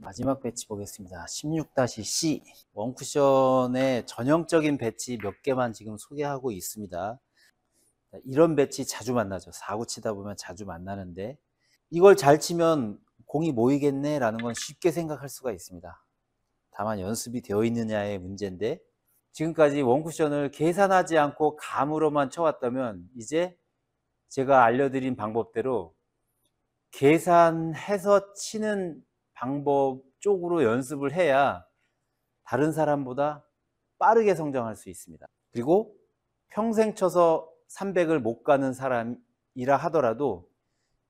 마지막 배치 보겠습니다. 16-C 원쿠션의 전형적인 배치 몇 개만 지금 소개하고 있습니다. 이런 배치 자주 만나죠. 사고 치다 보면 자주 만나는데 이걸 잘 치면 공이 모이겠네 라는 건 쉽게 생각할 수가 있습니다. 다만 연습이 되어 있느냐의 문제인데 지금까지 원쿠션을 계산하지 않고 감으로만 쳐왔다면 이제 제가 알려드린 방법대로 계산해서 치는 방법 쪽으로 연습을 해야 다른 사람보다 빠르게 성장할 수 있습니다. 그리고 평생 쳐서 300을 못 가는 사람이라 하더라도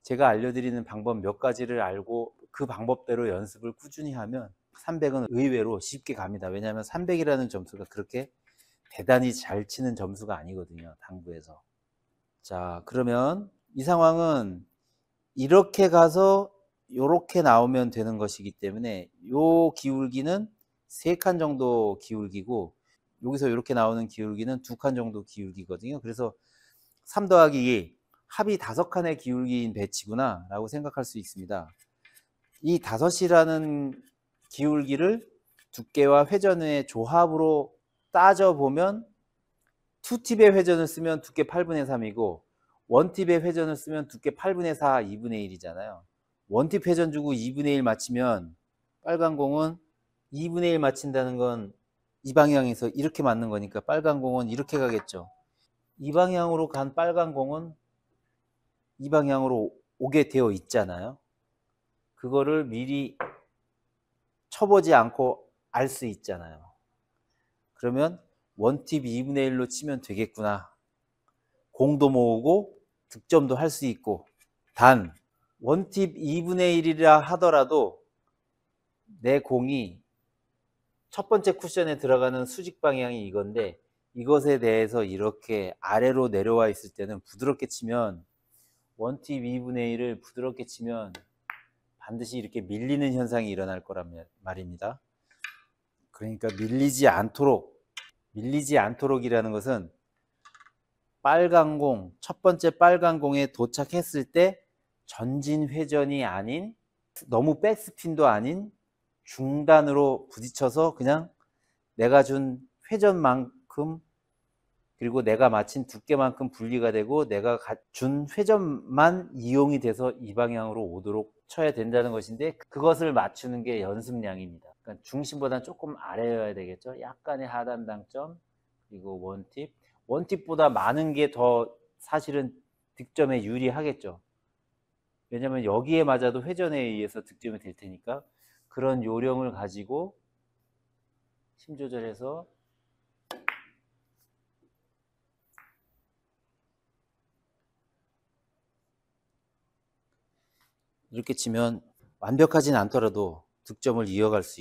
제가 알려드리는 방법 몇 가지를 알고 그 방법대로 연습을 꾸준히 하면 300은 의외로 쉽게 갑니다. 왜냐하면 300이라는 점수가 그렇게 대단히 잘 치는 점수가 아니거든요. 당구에서. 자, 그러면 이 상황은 이렇게 가서 요렇게 나오면 되는 것이기 때문에 요 기울기는 세 칸 정도 기울기고 여기서 이렇게 나오는 기울기는 두 칸 정도 기울기거든요. 그래서 3 더하기 2 합이 다섯 칸의 기울기인 배치구나 라고 생각할 수 있습니다. 이 다섯이라는 기울기를 두께와 회전의 조합으로 따져보면 2팁의 회전을 쓰면 두께 8분의 3이고 1팁의 회전을 쓰면 두께 8분의 4, 2분의 1이잖아요. 원팁 회전 주고 2분의 1 맞히면 빨간 공은 2분의 1 맞힌다는 건 이 방향에서 이렇게 맞는 거니까 빨간 공은 이렇게 가겠죠. 이 방향으로 간 빨간 공은 이 방향으로 오게 되어 있잖아요. 그거를 미리 쳐보지 않고 알 수 있잖아요. 그러면 원팁 2분의 1로 치면 되겠구나. 공도 모으고 득점도 할 수 있고 단 원팁 2분의 1이라 하더라도 내 공이 첫 번째 쿠션에 들어가는 수직 방향이 이건데 이것에 대해서 이렇게 아래로 내려와 있을 때는 부드럽게 치면 원팁 2분의 1을 부드럽게 치면 반드시 이렇게 밀리는 현상이 일어날 거란 말입니다. 그러니까 밀리지 않도록 밀리지 않도록이라는 것은 빨간 공, 첫 번째 빨간 공에 도착했을 때 전진 회전이 아닌 너무 백스핀도 아닌 중단으로 부딪혀서 그냥 내가 준 회전만큼 그리고 내가 마친 두께만큼 분리가 되고 내가 준 회전만 이용이 돼서 이 방향으로 오도록 쳐야 된다는 것인데 그것을 맞추는 게 연습량입니다. 그러니까 중심보다는 조금 아래여야 되겠죠. 약간의 하단 당점 그리고 원팁 원팁보다 많은 게 더 사실은 득점에 유리하겠죠. 왜냐하면 여기에 맞아도 회전에 의해서 득점이 될 테니까 그런 요령을 가지고 힘 조절해서 이렇게 치면 완벽하진 않더라도 득점을 이어갈 수 있죠.